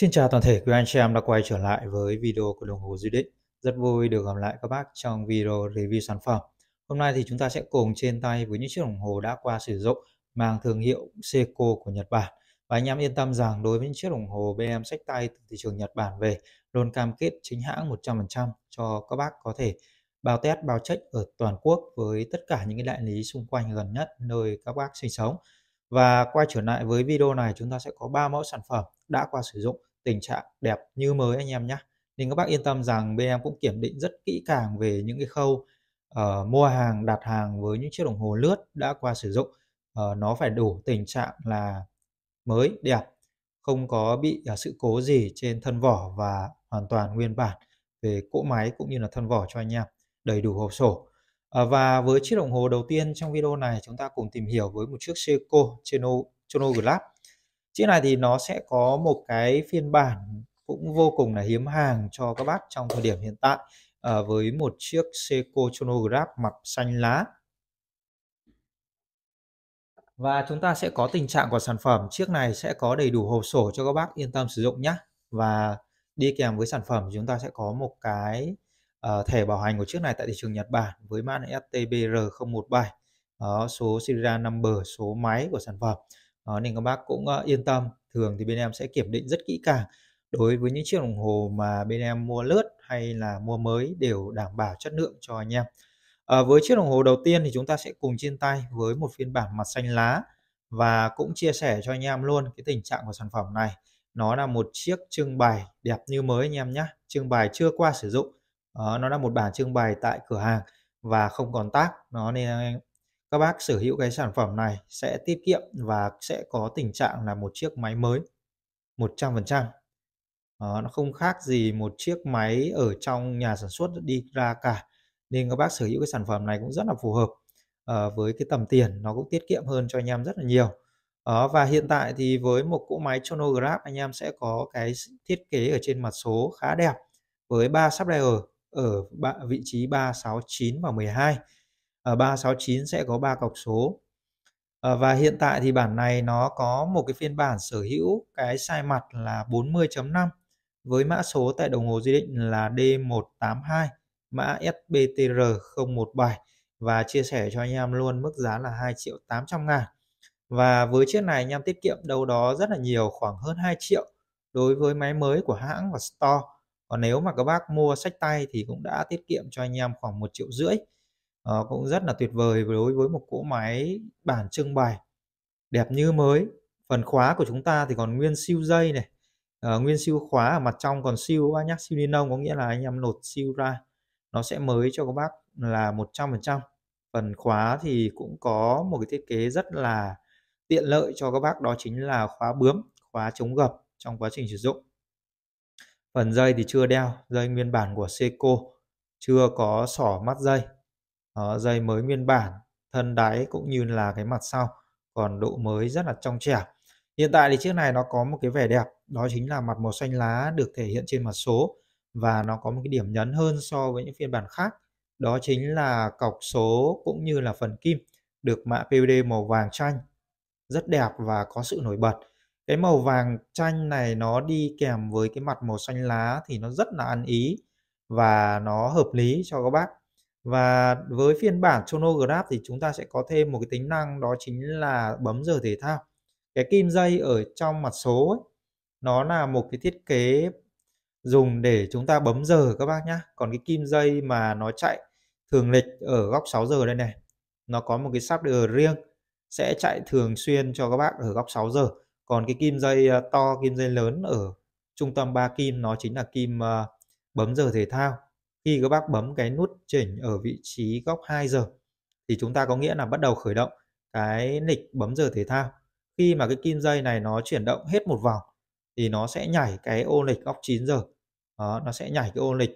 Xin chào toàn thể quý anh chị em đã quay trở lại với video của đồng hồ Duy Định. Rất vui được gặp lại các bác trong video review sản phẩm. Hôm nay thì chúng ta sẽ cùng trên tay với những chiếc đồng hồ đã qua sử dụng mang thương hiệu Seiko của Nhật Bản. Và anh em yên tâm rằng đối với những chiếc đồng hồ bên em sách tay từ thị trường Nhật Bản về luôn cam kết chính hãng 100% cho các bác có thể bao test, bao trách ở toàn quốc với tất cả những cái đại lý xung quanh gần nhất nơi các bác sinh sống. Và quay trở lại với video này chúng ta sẽ có 3 mẫu sản phẩm đã qua sử dụng tình trạng đẹp như mới anh em nhé nên các bác yên tâm rằng bên em cũng kiểm định rất kỹ càng về những cái khâu uh, mua hàng đặt hàng với những chiếc đồng hồ lướt đã qua sử dụng uh, nó phải đủ tình trạng là mới đẹp không có bị uh, sự cố gì trên thân vỏ và hoàn toàn nguyên bản về cỗ máy cũng như là thân vỏ cho anh em đầy đủ hộp sổ uh, và với chiếc đồng hồ đầu tiên trong video này chúng ta cùng tìm hiểu với một chiếc Seiko Chrono Chronograph chiếc này thì nó sẽ có một cái phiên bản cũng vô cùng là hiếm hàng cho các bác trong thời điểm hiện tại à, với một chiếc Seiko chronograph mặt xanh lá và chúng ta sẽ có tình trạng của sản phẩm chiếc này sẽ có đầy đủ hộp sổ cho các bác yên tâm sử dụng nhé và đi kèm với sản phẩm chúng ta sẽ có một cái uh, thẻ bảo hành của chiếc này tại thị trường Nhật Bản với mã STBR017 đó, số serial number số máy của sản phẩm đó, nên các bác cũng ờ, yên tâm thường thì bên em sẽ kiểm định rất kỹ càng đối với những chiếc đồng hồ mà bên em mua lướt hay là mua mới đều đảm bảo chất lượng cho anh em à, với chiếc đồng hồ đầu tiên thì chúng ta sẽ cùng trên tay với một phiên bản mặt xanh lá và cũng chia sẻ cho anh em luôn cái tình trạng của sản phẩm này nó là một chiếc trưng bày đẹp như mới anh em nhé trưng bày chưa qua sử dụng à, nó là một bản trưng bày tại cửa hàng và không còn tác nó nên các bác sở hữu cái sản phẩm này sẽ tiết kiệm và sẽ có tình trạng là một chiếc máy mới 100%. Đó, nó không khác gì một chiếc máy ở trong nhà sản xuất đi ra cả. Nên các bác sở hữu cái sản phẩm này cũng rất là phù hợp à, với cái tầm tiền nó cũng tiết kiệm hơn cho anh em rất là nhiều. Đó, và hiện tại thì với một cỗ máy Chronograph anh em sẽ có cái thiết kế ở trên mặt số khá đẹp với 3 sub layer ở vị trí 3, 6, 9 và 12 ở ờ, 369 sẽ có ba cọc số ờ, và hiện tại thì bản này nó có một cái phiên bản sở hữu cái sai mặt là 40.5 với mã số tại đồng hồ di định là D182 mã SBTR017 và chia sẻ cho anh em luôn mức giá là 2 triệu 800 ngàn. Và với chiếc này anh em tiết kiệm đâu đó rất là nhiều khoảng hơn 2 triệu đối với máy mới của hãng và store. Còn nếu mà các bác mua sách tay thì cũng đã tiết kiệm cho anh em khoảng 1 triệu rưỡi. Ờ, cũng rất là tuyệt vời đối với một cỗ máy bản trưng bày đẹp như mới. Phần khóa của chúng ta thì còn nguyên siêu dây này, ờ, nguyên siêu khóa ở mặt trong còn siêu bác nhá, siêu ni có nghĩa là anh em lột siêu ra nó sẽ mới cho các bác là 100%. Phần khóa thì cũng có một cái thiết kế rất là tiện lợi cho các bác đó chính là khóa bướm, khóa chống gập trong quá trình sử dụng. Phần dây thì chưa đeo, dây nguyên bản của Seiko chưa có sỏ mắt dây đó, ờ, dây mới nguyên bản, thân đáy cũng như là cái mặt sau, còn độ mới rất là trong trẻo. Hiện tại thì chiếc này nó có một cái vẻ đẹp, đó chính là mặt màu xanh lá được thể hiện trên mặt số và nó có một cái điểm nhấn hơn so với những phiên bản khác. Đó chính là cọc số cũng như là phần kim được mạ PVD màu vàng chanh rất đẹp và có sự nổi bật. Cái màu vàng chanh này nó đi kèm với cái mặt màu xanh lá thì nó rất là ăn ý và nó hợp lý cho các bác và với phiên bản chronograph thì chúng ta sẽ có thêm một cái tính năng đó chính là bấm giờ thể thao cái kim dây ở trong mặt số ấy, nó là một cái thiết kế dùng để chúng ta bấm giờ các bác nhá còn cái kim dây mà nó chạy thường lịch ở góc 6 giờ đây này nó có một cái sắp đờ riêng sẽ chạy thường xuyên cho các bác ở góc 6 giờ còn cái kim dây ờ, to kim dây lớn ở trung tâm ba kim nó chính là kim ờ, bấm giờ thể thao khi các bác bấm cái nút chỉnh ở vị trí góc 2 giờ thì chúng ta có nghĩa là bắt đầu khởi động cái lịch bấm giờ thể thao khi mà cái kim dây này nó chuyển động hết một vòng thì nó sẽ nhảy cái ô lịch góc 9 giờ đó, nó sẽ nhảy cái ô lịch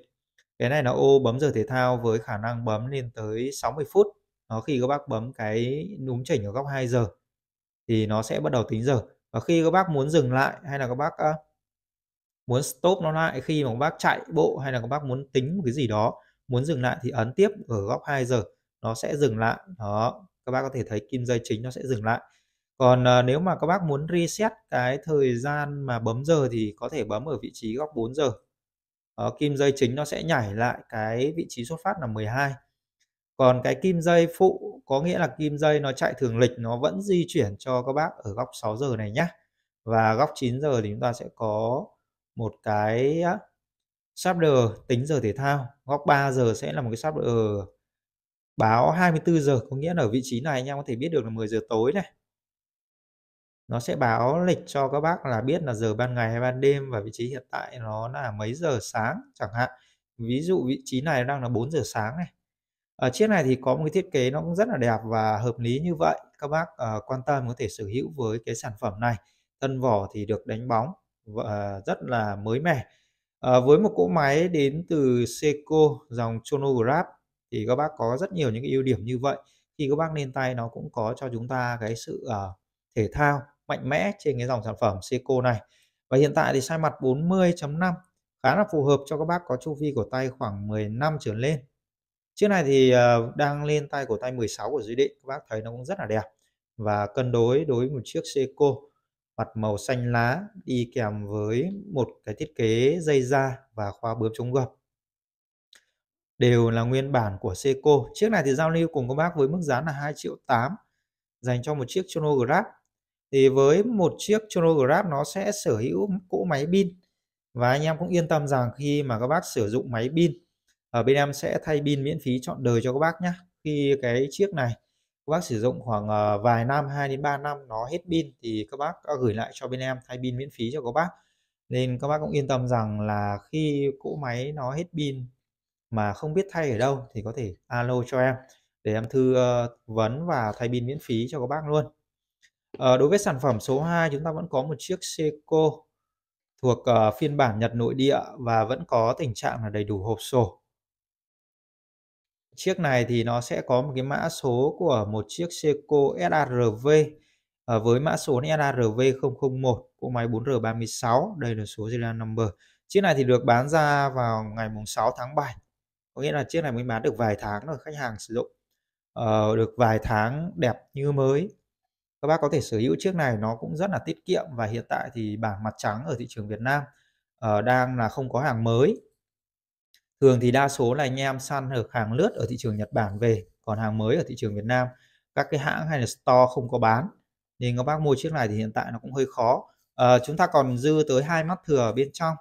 cái này là ô bấm giờ thể thao với khả năng bấm lên tới 60 phút nó khi các bác bấm cái núm chỉnh ở góc 2 giờ thì nó sẽ bắt đầu tính giờ và khi các bác muốn dừng lại hay là các bác muốn stop nó lại khi mà bác chạy bộ hay là các bác muốn tính một cái gì đó muốn dừng lại thì ấn tiếp ở góc 2 giờ nó sẽ dừng lại đó các bác có thể thấy kim dây chính nó sẽ dừng lại còn à, nếu mà các bác muốn reset cái thời gian mà bấm giờ thì có thể bấm ở vị trí góc 4 giờ đó, kim dây chính nó sẽ nhảy lại cái vị trí xuất phát là 12 còn cái kim dây phụ có nghĩa là kim dây nó chạy thường lịch nó vẫn di chuyển cho các bác ở góc 6 giờ này nhé và góc 9 giờ thì chúng ta sẽ có một cái Sharper tính giờ thể thao góc 3 giờ sẽ là một cái Sharper báo 24 giờ có nghĩa là ở vị trí này anh em có thể biết được là 10 giờ tối này nó sẽ báo lịch cho các bác là biết là giờ ban ngày hay ban đêm và vị trí hiện tại nó là mấy giờ sáng chẳng hạn ví dụ vị trí này đang là 4 giờ sáng này ở chiếc này thì có một cái thiết kế nó cũng rất là đẹp và hợp lý như vậy các bác uh, quan tâm có thể sở hữu với cái sản phẩm này thân vỏ thì được đánh bóng và rất là mới mẻ à, với một cỗ máy đến từ Seiko dòng chronograph thì các bác có rất nhiều những cái ưu điểm như vậy khi các bác lên tay nó cũng có cho chúng ta cái sự uh, thể thao mạnh mẽ trên cái dòng sản phẩm Seiko này và hiện tại thì size mặt 40.5 khá là phù hợp cho các bác có chu vi của tay khoảng 15 trở lên chiếc này thì uh, đang lên tay của tay 16 của dưới định các bác thấy nó cũng rất là đẹp và cân đối đối với một chiếc Seiko mặt màu xanh lá đi kèm với một cái thiết kế dây da và khóa bướm chống gập đều là nguyên bản của Seiko. Chiếc này thì giao lưu cùng các bác với mức giá là 2 triệu 8 dành cho một chiếc chronograph. Thì với một chiếc chronograph nó sẽ sở hữu cỗ máy pin và anh em cũng yên tâm rằng khi mà các bác sử dụng máy pin ở ờ, bên em sẽ thay pin miễn phí trọn đời cho các bác nhé. Khi cái chiếc này các bác sử dụng khoảng ờ, vài năm 2 đến 3 năm nó hết pin thì các bác gửi lại cho bên em thay pin miễn phí cho các bác nên các bác cũng yên tâm rằng là khi cỗ máy nó hết pin mà không biết thay ở đâu thì có thể alo cho em để em thư ờ, vấn và thay pin miễn phí cho các bác luôn ờ, đối với sản phẩm số 2 chúng ta vẫn có một chiếc Seiko thuộc phiên bản Nhật nội địa và vẫn có tình trạng là đầy đủ hộp sổ Chiếc này thì nó sẽ có một cái mã số của một chiếc Seiko SRV ờ, với mã số SRV 001 của máy 4R36, đây là số serial number. Chiếc này thì được bán ra vào ngày mùng 6 tháng 7. Có nghĩa là chiếc này mới bán được vài tháng rồi khách hàng sử dụng. Uh, được vài tháng đẹp như mới các bác có thể sở hữu chiếc này nó cũng rất là tiết kiệm và hiện tại thì bảng mặt trắng ở thị trường Việt Nam uh, đang là không có hàng mới thường thì đa số là anh em săn được hàng lướt ở thị trường Nhật Bản về còn hàng mới ở thị trường Việt Nam các cái hãng hay là store không có bán nên các bác mua chiếc này thì hiện tại nó cũng hơi khó à, chúng ta còn dư tới hai mắt thừa ở bên trong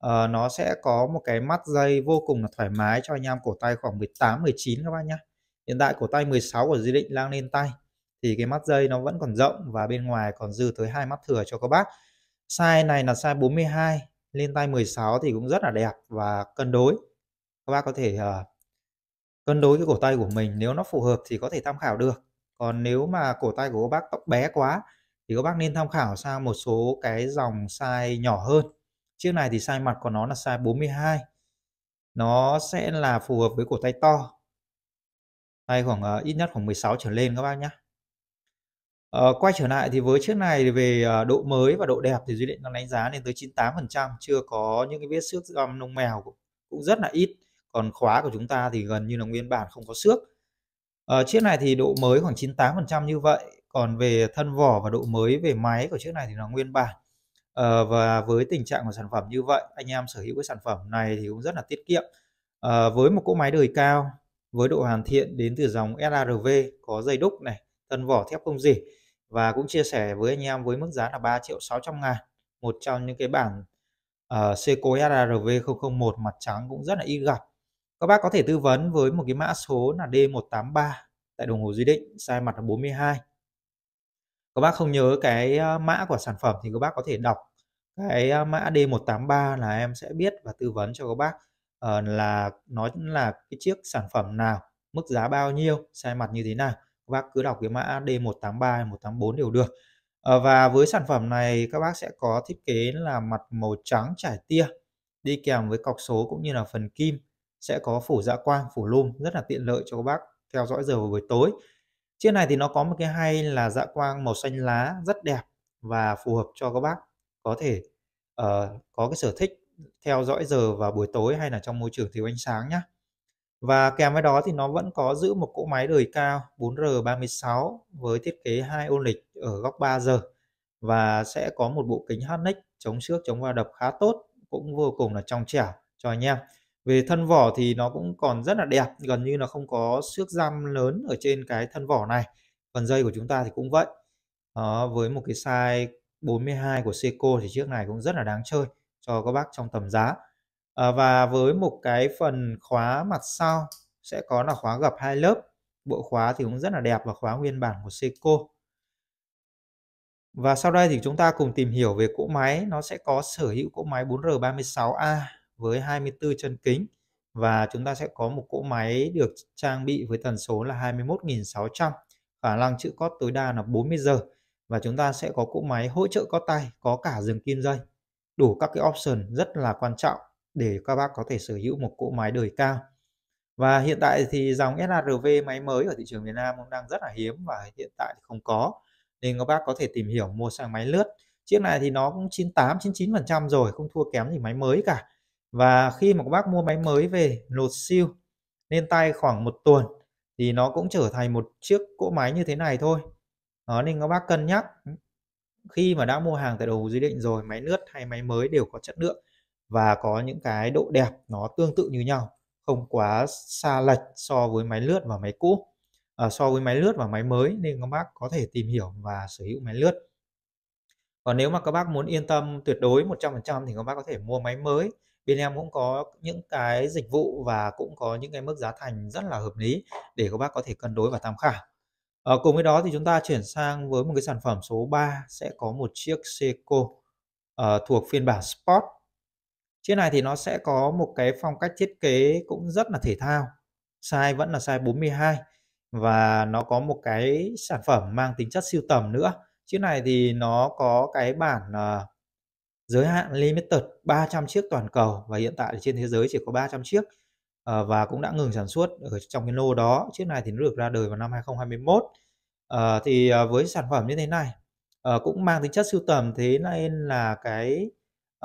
à, nó sẽ có một cái mắt dây vô cùng là thoải mái cho anh em cổ tay khoảng 18 19 các bác nhá hiện tại cổ tay 16 của Di Định lang lên tay thì cái mắt dây nó vẫn còn rộng và bên ngoài còn dư tới hai mắt thừa cho các bác size này là size 42 lên tay 16 thì cũng rất là đẹp và cân đối các bác có thể uh, cân đối cái cổ tay của mình nếu nó phù hợp thì có thể tham khảo được còn nếu mà cổ tay của các bác tóc bé quá thì các bác nên tham khảo sang một số cái dòng size nhỏ hơn chiếc này thì size mặt của nó là size 42 nó sẽ là phù hợp với cổ tay to tay khoảng uh, ít nhất khoảng 16 trở lên các bác nhé uh, ờ, quay trở lại thì với chiếc này thì về uh, độ mới và độ đẹp thì duy điện đang đánh giá lên tới 98% chưa có những cái vết xước găm lông mèo cũng rất là ít còn khóa của chúng ta thì gần như là nguyên bản không có xước à, chiếc này thì độ mới khoảng 98% như vậy còn về thân vỏ và độ mới về máy của chiếc này thì nó nguyên bản à, và với tình trạng của sản phẩm như vậy anh em sở hữu cái sản phẩm này thì cũng rất là tiết kiệm à, với một cỗ máy đời cao với độ hoàn thiện đến từ dòng SRV có dây đúc này thân vỏ thép không gì và cũng chia sẻ với anh em với mức giá là 3 triệu 600 ngàn một trong những cái bản uh, Seiko SRV001 mặt trắng cũng rất là ít gặp các bác có thể tư vấn với một cái mã số là D183 tại đồng hồ Duy Định, size mặt là 42. Các bác không nhớ cái ờ, mã của sản phẩm thì các bác có thể đọc cái ờ, mã D183 là em sẽ biết và tư vấn cho các bác ờ, là nó là cái chiếc sản phẩm nào, mức giá bao nhiêu, size mặt như thế nào. Các bác cứ đọc cái mã D183, 184 đều được. và với sản phẩm này các bác sẽ có thiết kế là mặt màu trắng trải tia đi kèm với cọc số cũng như là phần kim sẽ có phủ dạ quang, phủ lum rất là tiện lợi cho các bác theo dõi giờ vào buổi tối. Chiếc này thì nó có một cái hay là dạ quang màu xanh lá rất đẹp và phù hợp cho các bác có thể uh, có cái sở thích theo dõi giờ vào buổi tối hay là trong môi trường thiếu ánh sáng nhé. Và kèm với đó thì nó vẫn có giữ một cỗ máy đời cao 4R36 với thiết kế hai ô lịch ở góc 3 giờ và sẽ có một bộ kính HNX chống xước chống va đập khá tốt cũng vô cùng là trong trẻo cho anh em về thân vỏ thì nó cũng còn rất là đẹp gần như là không có xước răm lớn ở trên cái thân vỏ này phần dây của chúng ta thì cũng vậy đó, với một cái size 42 của Seiko thì chiếc này cũng rất là đáng chơi cho các bác trong tầm giá à, và với một cái phần khóa mặt sau sẽ có là khóa gập hai lớp bộ khóa thì cũng rất là đẹp và khóa nguyên bản của Seiko và sau đây thì chúng ta cùng tìm hiểu về cỗ máy nó sẽ có sở hữu cỗ máy 4R36A với 24 chân kính và chúng ta sẽ có một cỗ máy được trang bị với tần số là 21.600 khả năng chữ cót tối đa là 40 giờ và chúng ta sẽ có cỗ máy hỗ trợ có tay có cả dừng kim dây đủ các cái option rất là quan trọng để các bác có thể sở hữu một cỗ máy đời cao và hiện tại thì dòng SRV máy mới ở thị trường Việt Nam cũng đang rất là hiếm và hiện tại không có nên các bác có thể tìm hiểu mua sang máy lướt chiếc này thì nó cũng 98 99% rồi không thua kém gì máy mới cả và khi mà các bác mua máy mới về lột siêu lên tay khoảng một tuần thì nó cũng trở thành một chiếc cỗ máy như thế này thôi đó nên các bác cân nhắc khi mà đã mua hàng tại đầu Hồ Duy Định rồi máy nước hay máy mới đều có chất lượng và có những cái độ đẹp nó tương tự như nhau không quá xa lệch so với máy lướt và máy cũ à, so với máy lướt và máy mới nên các bác có thể tìm hiểu và sở hữu máy lướt còn nếu mà các bác muốn yên tâm tuyệt đối 100% thì các bác có thể mua máy mới bên em cũng có những cái dịch vụ và cũng có những cái mức giá thành rất là hợp lý để các bác có thể cân đối và tham khảo à, cùng với đó thì chúng ta chuyển sang với một cái sản phẩm số 3 sẽ có một chiếc Seiko à, thuộc phiên bản Sport chiếc này thì nó sẽ có một cái phong cách thiết kế cũng rất là thể thao size vẫn là size 42 và nó có một cái sản phẩm mang tính chất siêu tầm nữa chiếc này thì nó có cái bản uh, giới hạn limited 300 chiếc toàn cầu và hiện tại trên thế giới chỉ có 300 chiếc ờ, và cũng đã ngừng sản xuất ở trong cái lô đó chiếc này thì nó được ra đời vào năm 2021 à, ờ, thì ờ, với sản phẩm như thế này cũng mang tính chất sưu tầm thế nên là cái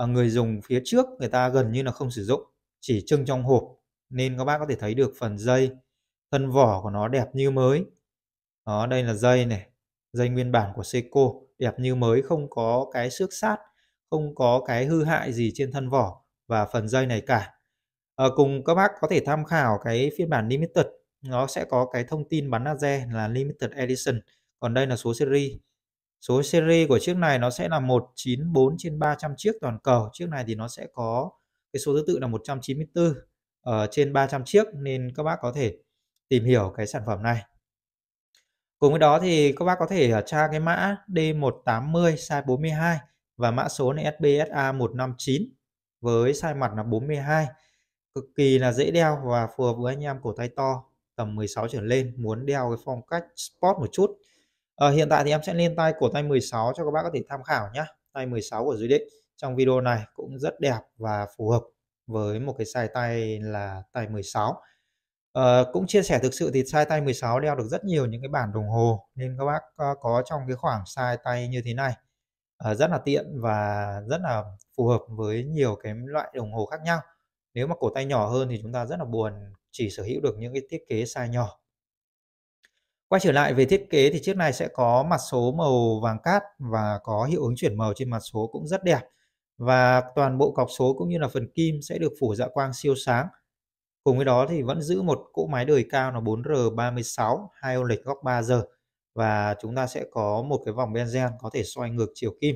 người dùng phía trước người ta gần như là không sử dụng chỉ trưng trong hộp nên các bác có thể thấy được phần dây thân vỏ của nó đẹp như mới đó đây là dây này dây nguyên bản của Seiko đẹp như mới không có cái xước sát không có cái hư hại gì trên thân vỏ và phần dây này cả. À, cùng các bác có thể tham khảo cái phiên bản limited, nó sẽ có cái thông tin bắn laser là limited edition, còn đây là số series. Số series của chiếc này nó sẽ là 194 trên 300 chiếc toàn cầu, chiếc này thì nó sẽ có cái số thứ tự là 194 ở ờ, trên 300 chiếc nên các bác có thể tìm hiểu cái sản phẩm này. Cùng với đó thì các bác có thể ờ, tra cái mã D180 size 42 và mã số là SBSA159 với size mặt là 42 cực kỳ là dễ đeo và phù hợp với anh em cổ tay to tầm 16 trở lên muốn đeo cái phong cách sport một chút à, hiện tại thì em sẽ lên tay cổ tay 16 cho các bác có thể tham khảo nhé tay 16 của Duy Định trong video này cũng rất đẹp và phù hợp với một cái size tay là tay 16 à, ờ, cũng chia sẻ thực sự thì size tay 16 đeo được rất nhiều những cái bản đồng hồ nên các bác có trong cái khoảng size tay như thế này Ờ, rất là tiện và rất là phù hợp với nhiều cái loại đồng hồ khác nhau nếu mà cổ tay nhỏ hơn thì chúng ta rất là buồn chỉ sở hữu được những cái thiết kế size nhỏ quay trở lại về thiết kế thì chiếc này sẽ có mặt số màu vàng cát và có hiệu ứng chuyển màu trên mặt số cũng rất đẹp và toàn bộ cọc số cũng như là phần kim sẽ được phủ dạ quang siêu sáng cùng với đó thì vẫn giữ một cỗ máy đời cao là 4R36 hai ô lệch góc 3 giờ và chúng ta sẽ có một cái vòng benzen có thể xoay ngược chiều kim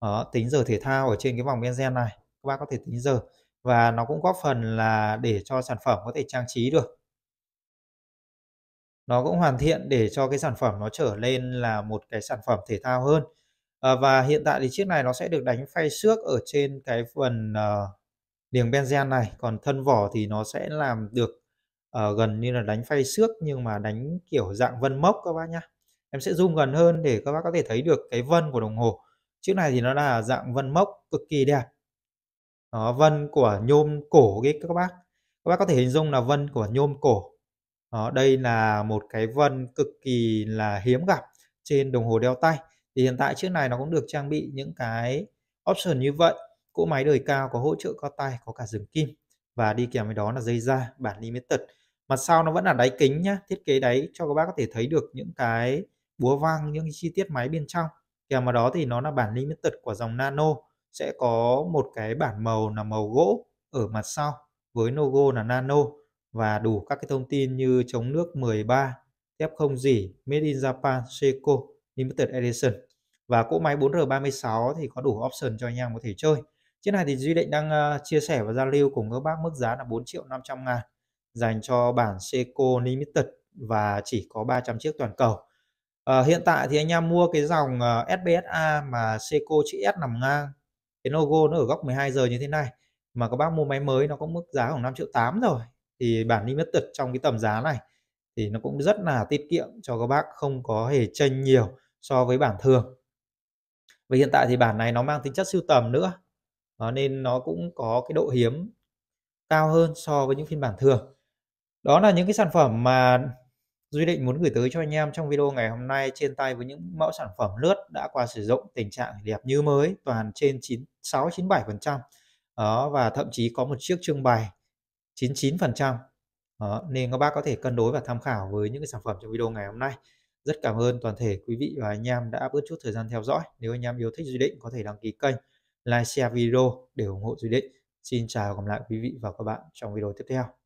đó, tính giờ thể thao ở trên cái vòng benzen này các bác có thể tính giờ và nó cũng góp phần là để cho sản phẩm có thể trang trí được nó cũng hoàn thiện để cho cái sản phẩm nó trở lên là một cái sản phẩm thể thao hơn à, và hiện tại thì chiếc này nó sẽ được đánh phay xước ở trên cái phần uh, benzen này còn thân vỏ thì nó sẽ làm được uh, gần như là đánh phay xước nhưng mà đánh kiểu dạng vân mốc các bác nhé em sẽ zoom gần hơn để các bác có thể thấy được cái vân của đồng hồ chiếc này thì nó là dạng vân mốc cực kỳ đẹp đó, vân của nhôm cổ cái các bác các bác có thể hình dung là vân của nhôm cổ đó, đây là một cái vân cực kỳ là hiếm gặp trên đồng hồ đeo tay thì hiện tại chiếc này nó cũng được trang bị những cái option như vậy cỗ máy đời cao có hỗ trợ co tay có cả dừng kim và đi kèm với đó là dây da bản limited mặt sau nó vẫn là đáy kính nhá thiết kế đáy cho các bác có thể thấy được những cái búa vang những chi tiết máy bên trong kèm vào đó thì nó là bản limited của dòng nano sẽ có một cái bản màu là màu gỗ ở mặt sau với logo là nano và đủ các cái thông tin như chống nước 13 thép không dỉ made in Japan Seiko limited edition và cỗ máy 4R36 thì có đủ option cho anh em có thể chơi chiếc này thì Duy Định đang ờ, chia sẻ và giao lưu cùng các bác mức giá là 4 triệu 500 ngàn dành cho bản Seiko Limited và chỉ có 300 chiếc toàn cầu à, hiện tại thì anh em mua cái dòng uh, ờ, SBSA mà Seiko chữ S nằm ngang cái logo nó ở góc 12 giờ như thế này mà các bác mua máy mới nó có mức giá khoảng 5 triệu 8 rồi thì bản limited trong cái tầm giá này thì nó cũng rất là tiết kiệm cho các bác không có hề chênh nhiều so với bản thường và hiện tại thì bản này nó mang tính chất sưu tầm nữa đó, ờ, nên nó cũng có cái độ hiếm cao hơn so với những phiên bản thường đó là những cái sản phẩm mà Duy định muốn gửi tới cho anh em trong video ngày hôm nay trên tay với những mẫu sản phẩm lướt đã qua sử dụng tình trạng đẹp như mới toàn trên 96 97%. Đó và thậm chí có một chiếc trưng bày 99%. Đó, nên các bác có thể cân đối và tham khảo với những cái sản phẩm trong video ngày hôm nay. Rất cảm ơn toàn thể quý vị và anh em đã bớt chút thời gian theo dõi. Nếu anh em yêu thích Duy Định có thể đăng ký kênh, like, share video để ủng hộ Duy Định. Xin chào và gặp lại quý vị và các bạn trong video tiếp theo.